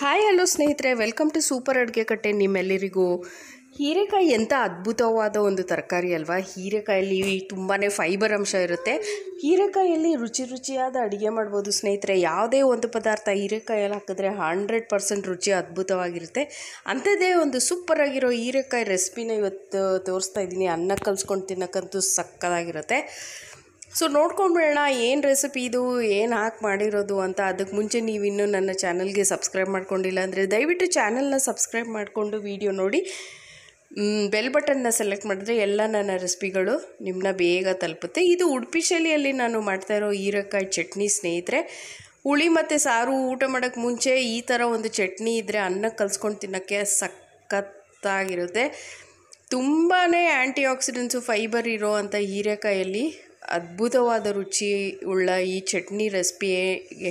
hi hello ಸ್ನೇಹಿತರೆ welcome to super ಅಡುಗೆ ಕಟ್ಟೆ ನಿಮ್ಮೆಲ್ಲರಿಗೂ ಹೀರೆಕಾಯಿ ಎಂಥ ಅದ್ಭುತವಾದ ಒಂದು ತರಕಾರಿ ಅಲ್ವಾ ಹೀರೆಕಾಯಲ್ಲಿ ತುಂಬಾ ಫೈಬರ್ ಅಂಶ ಇರುತ್ತೆ ಹೀರೆಕಾಯಲ್ಲಿ ರುಚಿ ರುಚಿಯಾದ ಅಡುಗೆ ಮಾಡ್ಬೋದು ಸ್ನೇಹಿತರೆ ಯಾವುದೇ ಒಂದು ಪದಾರ್ಥ ಹೀರೆಕಾಯಲ್ಲಿ ಹಾಕಿದ್ರೆ ಹಂಡ್ರೆಡ್ ಪರ್ಸೆಂಟ್ ರುಚಿ ಅದ್ಭುತವಾಗಿರುತ್ತೆ ಅಂಥದ್ದೇ ಒಂದು ಸೂಪರ್ ಆಗಿರೋ ಹೀರೆಕಾಯಿ ರೆಸಿಪಿನ ಇವತ್ತು ತೋರಿಸ್ತಾ ಇದ್ದೀನಿ ಅನ್ನ ಕಲ್ಸ್ಕೊಂಡು ತಿನ್ನೋಕ್ಕಂತೂ ಸಕ್ಕದಾಗಿರುತ್ತೆ ಸೊ ನೋಡ್ಕೊಂಡ್ಬಿಡೋಣ ಏನು ರೆಸಿಪಿ ಇದು ಏನು ಹಾಕಿ ಮಾಡಿರೋದು ಅಂತ ಅದಕ್ಕೆ ಮುಂಚೆ ನೀವು ನನ್ನ ಚಾನಲ್ಗೆ ಸಬ್ಸ್ಕ್ರೈಬ್ ಮಾಡ್ಕೊಂಡಿಲ್ಲ ಅಂದರೆ ದಯವಿಟ್ಟು ಚಾನಲ್ನ ಸಬ್ಸ್ಕ್ರೈಬ್ ಮಾಡಿಕೊಂಡು ವೀಡಿಯೋ ನೋಡಿ ಬೆಲ್ ಬಟನ್ನ ಸೆಲೆಕ್ಟ್ ಮಾಡಿದ್ರೆ ಎಲ್ಲ ನನ್ನ ರೆಸಿಪಿಗಳು ನಿಮ್ಮನ್ನ ಬೇಗ ತಲುಪುತ್ತೆ ಇದು ಉಡುಪಿ ಶೈಲಿಯಲ್ಲಿ ನಾನು ಮಾಡ್ತಾ ಇರೋ ಹೀರೆಕಾಯಿ ಚಟ್ನಿ ಸ್ನೇಹಿತರೆ ಹುಳಿ ಮತ್ತು ಸಾರು ಊಟ ಮಾಡೋಕ್ಕೆ ಮುಂಚೆ ಈ ಥರ ಒಂದು ಚಟ್ನಿ ಇದ್ದರೆ ಅನ್ನ ಕಲಿಸ್ಕೊಂಡು ತಿನ್ನೋಕ್ಕೆ ಸಖತ್ತಾಗಿರುತ್ತೆ ತುಂಬಾ ಆ್ಯಂಟಿ ಆಕ್ಸಿಡೆಂಟ್ಸು ಫೈಬರ್ ಇರೋ ಅಂಥ ಹೀರೆಕಾಯಲ್ಲಿ ಅದ್ಭುತವಾದ ರುಚಿ ಉಳ್ಳ ಈ ಚಟ್ನಿ ರೆಸಿಪಿ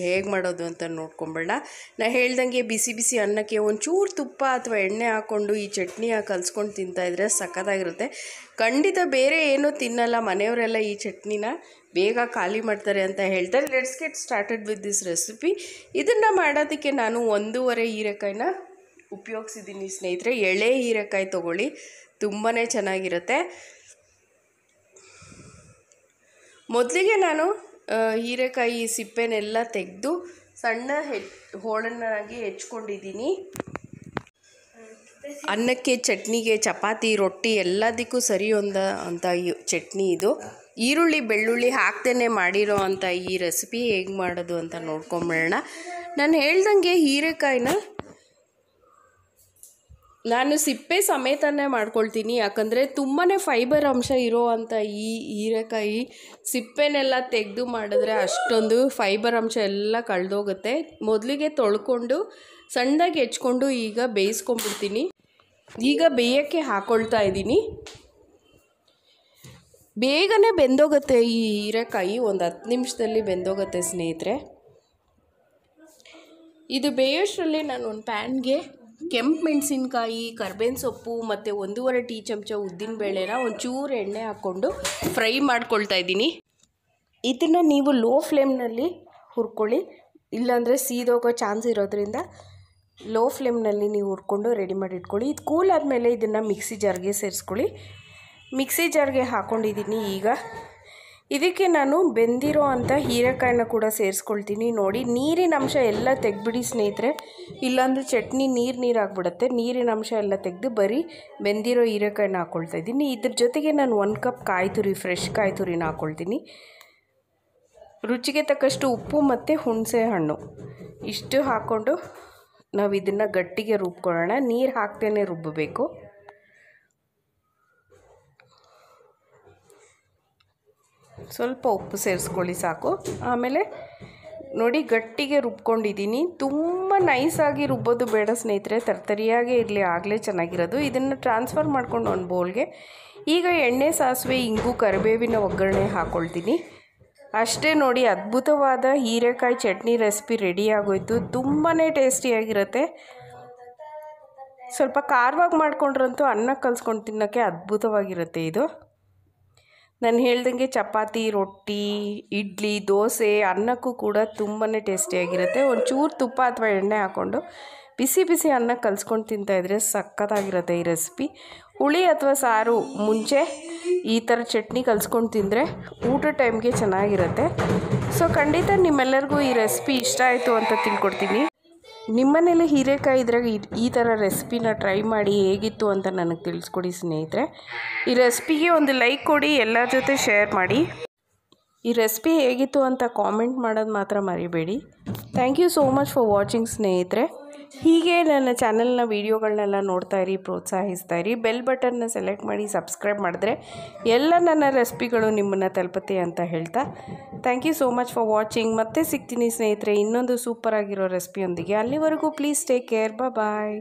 ಹೇಗೆ ಮಾಡೋದು ಅಂತ ನೋಡ್ಕೊಂಬೇಡ ನಾ ಹೇಳ್ದಂಗೆ ಬಿಸಿ ಬಿಸಿ ಅನ್ನಕ್ಕೆ ಒಂಚೂರು ತುಪ್ಪ ಅಥವಾ ಎಣ್ಣೆ ಹಾಕ್ಕೊಂಡು ಈ ಚಟ್ನಿ ಕಲಿಸ್ಕೊಂಡು ತಿಂತಾಯಿದ್ರೆ ಸಖತ್ತಾಗಿರುತ್ತೆ ಖಂಡಿತ ಬೇರೆ ಏನೂ ತಿನ್ನಲ್ಲ ಮನೆಯವರೆಲ್ಲ ಈ ಚಟ್ನಿನ ಬೇಗ ಖಾಲಿ ಮಾಡ್ತಾರೆ ಅಂತ ಹೇಳ್ತಾರೆ let's get started with this recipe ಇದನ್ನು ಮಾಡೋದಕ್ಕೆ ನಾನು ಒಂದೂವರೆ ಹೀರೆಕಾಯಿನ ಉಪಯೋಗಿಸಿದ್ದೀನಿ ಸ್ನೇಹಿತರೆ ಎಳೆ ಹೀರೆಕಾಯಿ ತೊಗೊಳ್ಳಿ ತುಂಬಾ ಚೆನ್ನಾಗಿರುತ್ತೆ ಮೊದಲಿಗೆ ನಾನು ಹೀರೆಕಾಯಿ ಸಿಪ್ಪೆನೆಲ್ಲ ತೆಗೆದು ಸಣ್ಣ ಹೆಚ್ ಹೋಳನ್ನಾಗಿ ಹೆಚ್ಕೊಂಡಿದ್ದೀನಿ ಅನ್ನಕ್ಕೆ ಚಟ್ನಿಗೆ ಚಪಾತಿ ರೊಟ್ಟಿ ಎಲ್ಲದಕ್ಕೂ ಸರಿ ಹೊಂದ ಅಂತ ಚಟ್ನಿ ಇದು ಈರುಳ್ಳಿ ಬೆಳ್ಳುಳ್ಳಿ ಹಾಕ್ತೇನೆ ಮಾಡಿರೋ ಅಂಥ ಈ ರೆಸಿಪಿ ಹೇಗೆ ಮಾಡೋದು ಅಂತ ನೋಡ್ಕೊಂಬಿಡೋಣ ನಾನು ಹೇಳ್ದಂಗೆ ಹೀರೆಕಾಯಿನ ನಾನು ಸಿಪ್ಪೆ ಸಮೇತನೇ ಮಾಡ್ಕೊಳ್ತೀನಿ ಯಾಕಂದರೆ ತುಂಬಾ ಫೈಬರ್ ಅಂಶ ಇರೋವಂಥ ಈ ಹೀರೆಕಾಯಿ ಸಿಪ್ಪೆನೆಲ್ಲ ತೆಗೆದು ಮಾಡಿದ್ರೆ ಅಷ್ಟೊಂದು ಫೈಬರ್ ಅಂಶ ಎಲ್ಲ ಕಳೆದೋಗುತ್ತೆ ಮೊದಲಿಗೆ ತೊಳ್ಕೊಂಡು ಸಣ್ಣದಾಗಿ ಹೆಚ್ಕೊಂಡು ಈಗ ಬೇಯಿಸ್ಕೊಂಡ್ಬಿಡ್ತೀನಿ ಈಗ ಬೇಯೋಕ್ಕೆ ಹಾಕ್ಕೊಳ್ತಾ ಇದ್ದೀನಿ ಬೇಗನೆ ಬೆಂದೋಗುತ್ತೆ ಈ ಹೀರೆಕಾಯಿ ಒಂದು ಹತ್ತು ನಿಮಿಷದಲ್ಲಿ ಬೆಂದೋಗುತ್ತೆ ಸ್ನೇಹಿತರೆ ಇದು ಬೇಯೋಷ್ಟರಲ್ಲಿ ನಾನು ಒಂದು ಪ್ಯಾನ್ಗೆ ಕೆಂಪು ಮೆಣಸಿನ್ಕಾಯಿ ಕರ್ಬೇವಿನ ಸೊಪ್ಪು ಮತ್ತು ಒಂದೂವರೆ ಟೀ ಚಮಚ ಉದ್ದಿನಬೇಳೆನ ಒಂಚೂರು ಎಣ್ಣೆ ಹಾಕ್ಕೊಂಡು ಫ್ರೈ ಮಾಡ್ಕೊಳ್ತಾ ಇದ್ದೀನಿ ಇದನ್ನು ನೀವು ಲೋ ಫ್ಲೇಮ್ನಲ್ಲಿ ಹುರ್ಕೊಳ್ಳಿ ಇಲ್ಲಾಂದರೆ ಸೀದೋಗೋ ಚಾನ್ಸ್ ಇರೋದ್ರಿಂದ ಲೋ ಫ್ಲೇಮ್ನಲ್ಲಿ ನೀವು ಹುರ್ಕೊಂಡು ರೆಡಿ ಮಾಡಿ ಇಟ್ಕೊಳ್ಳಿ ಇದು ಕೂಲ್ ಆದಮೇಲೆ ಇದನ್ನು ಮಿಕ್ಸಿ ಜಾರ್ಗೆ ಸೇರಿಸ್ಕೊಳ್ಳಿ ಮಿಕ್ಸಿ ಜಾರ್ಗೆ ಹಾಕ್ಕೊಂಡಿದ್ದೀನಿ ಈಗ ಇದಕ್ಕೆ ನಾನು ಬೆಂದಿರೋ ಅಂಥ ಹೀರೆಕಾಯಿನ ಕೂಡ ಸೇರಿಸ್ಕೊಳ್ತೀನಿ ನೋಡಿ ನೀರಿನ ಅಂಶ ಎಲ್ಲ ತೆಗೆದ್ಬಿಡಿ ಸ್ನೇಹಿತರೆ ಇಲ್ಲಾಂದ್ರೆ ಚಟ್ನಿ ನೀರು ನೀರು ಆಗಿಬಿಡುತ್ತೆ ನೀರಿನ ಅಂಶ ಎಲ್ಲ ತೆಗೆದು ಬರೀ ಬೆಂದಿರೋ ಹೀರೆಕಾಯಿನ ಹಾಕ್ಕೊಳ್ತಾ ಇದ್ದೀನಿ ಇದ್ರ ಜೊತೆಗೆ ನಾನು ಒನ್ ಕಪ್ ಕಾಯಿ ತುರಿ ಫ್ರೆಶ್ ಕಾಯಿ ತುರಿನ ಹಾಕ್ಕೊಳ್ತೀನಿ ರುಚಿಗೆ ತಕ್ಕಷ್ಟು ಉಪ್ಪು ಮತ್ತು ಹುಣಸೆ ಹಣ್ಣು ಇಷ್ಟು ಹಾಕ್ಕೊಂಡು ನಾವು ಇದನ್ನು ಗಟ್ಟಿಗೆ ರುಬ್ಕೊಳ್ಳೋಣ ನೀರು ಹಾಕ್ತೇನೆ ರುಬ್ಬಬೇಕು ಸ್ವಲ್ಪ ಉಪ್ಪು ಸೇರಿಸ್ಕೊಳ್ಳಿ ಸಾಕು ಆಮೇಲೆ ನೋಡಿ ಗಟ್ಟಿಗೆ ರುಬ್ಕೊಂಡಿದ್ದೀನಿ ತುಂಬ ನೈಸಾಗಿ ರುಬ್ಬೋದು ಬೇಡ ಸ್ನೇಹಿತರೆ ತರ್ತರಿಯಾಗೇ ಇರಲಿ ಆಗಲೇ ಚೆನ್ನಾಗಿರೋದು ಇದನ್ನು ಟ್ರಾನ್ಸ್ಫರ್ ಮಾಡ್ಕೊಂಡು ಒಂದು ಬೌಲ್ಗೆ ಈಗ ಎಣ್ಣೆ ಸಾಸಿವೆ ಇಂಗು ಕರಿಬೇವಿನ ಒಗ್ಗರಣೆ ಹಾಕ್ಕೊಳ್ತೀನಿ ಅಷ್ಟೇ ನೋಡಿ ಅದ್ಭುತವಾದ ಹೀರೆಕಾಯಿ ಚಟ್ನಿ ರೆಸಿಪಿ ರೆಡಿ ಆಗೋಯ್ತು ತುಂಬಾ ಟೇಸ್ಟಿಯಾಗಿರುತ್ತೆ ಸ್ವಲ್ಪ ಖಾರವಾಗಿ ಮಾಡ್ಕೊಂಡ್ರಂತೂ ಅನ್ನ ಕಲ್ಸ್ಕೊಂಡು ತಿನ್ನೋಕ್ಕೆ ಅದ್ಭುತವಾಗಿರುತ್ತೆ ಇದು ನಾನು ಹೇಳ್ದಂಗೆ ಚಪಾತಿ ರೊಟ್ಟಿ ಇಡ್ಲಿ ದೋಸೆ ಅನ್ನಕ್ಕೂ ಕೂಡ ತುಂಬಾ ಟೇಸ್ಟಿಯಾಗಿರುತ್ತೆ ಒಂಚೂರು ತುಪ್ಪ ಅಥವಾ ಎಣ್ಣೆ ಹಾಕ್ಕೊಂಡು ಬಿಸಿ ಬಿಸಿ ಅನ್ನ ಕಲಿಸ್ಕೊಂಡು ತಿಂತಾಯಿದ್ರೆ ಸಖತ್ತಾಗಿರುತ್ತೆ ಈ ರೆಸಿಪಿ ಹುಳಿ ಅಥವಾ ಸಾರು ಮುಂಚೆ ಈ ಥರ ಚಟ್ನಿ ಕಲ್ಸ್ಕೊಂಡು ತಿಂದರೆ ಊಟ ಟೈಮ್ಗೆ ಚೆನ್ನಾಗಿರುತ್ತೆ ಸೊ ಖಂಡಿತ ನಿಮ್ಮೆಲ್ಲರಿಗೂ ಈ ರೆಸಿಪಿ ಇಷ್ಟ ಆಯಿತು ಅಂತ ತಿಳ್ಕೊಡ್ತೀನಿ ನಿಮ್ಮನೇಲಿ ಹೀರೆಕಾಯಿ ಇದ್ರಾಗ ಈ ಥರ ರೆಸಿಪಿನ ಟ್ರೈ ಮಾಡಿ ಹೇಗಿತ್ತು ಅಂತ ನನಗೆ ತಿಳಿಸ್ಕೊಡಿ ಸ್ನೇಹಿತರೆ ಈ ರೆಸಿಪಿಗೆ ಒಂದು ಲೈಕ್ ಕೊಡಿ ಎಲ್ಲರ ಜೊತೆ ಶೇರ್ ಮಾಡಿ ಈ ರೆಸಿಪಿ ಹೇಗಿತ್ತು ಅಂತ ಕಾಮೆಂಟ್ ಮಾಡೋದು ಮಾತ್ರ ಮರಿಬೇಡಿ thank you so much for watching ಸ್ನೇಹಿತರೆ ಹೀಗೆ ನನ್ನ ಚಾನಲ್ನ ವೀಡಿಯೋಗಳನ್ನೆಲ್ಲ ನೋಡ್ತಾ ಇರಿ ಪ್ರೋತ್ಸಾಹಿಸ್ತಾ ಇರಿ ಬೆಲ್ ಬಟನ್ನ ಸೆಲೆಕ್ಟ್ ಮಾಡಿ ಸಬ್ಸ್ಕ್ರೈಬ್ ಮಾಡಿದ್ರೆ ಎಲ್ಲ ನನ್ನ ರೆಸಿಪಿಗಳು ನಿಮ್ಮನ್ನು ತಲುಪತ್ತೆ ಅಂತ ಹೇಳ್ತಾ thank you so much for watching ಮತ್ತೆ ಸಿಗ್ತೀನಿ ಸ್ನೇಹಿತರೆ ಇನ್ನೊಂದು ಸೂಪರ್ ಆಗಿರೋ ರೆಸಿಪಿಯೊಂದಿಗೆ ಅಲ್ಲಿವರೆಗೂ ಪ್ಲೀಸ್ ಟೇಕ್ ಕೇರ್ ಬಾಯ್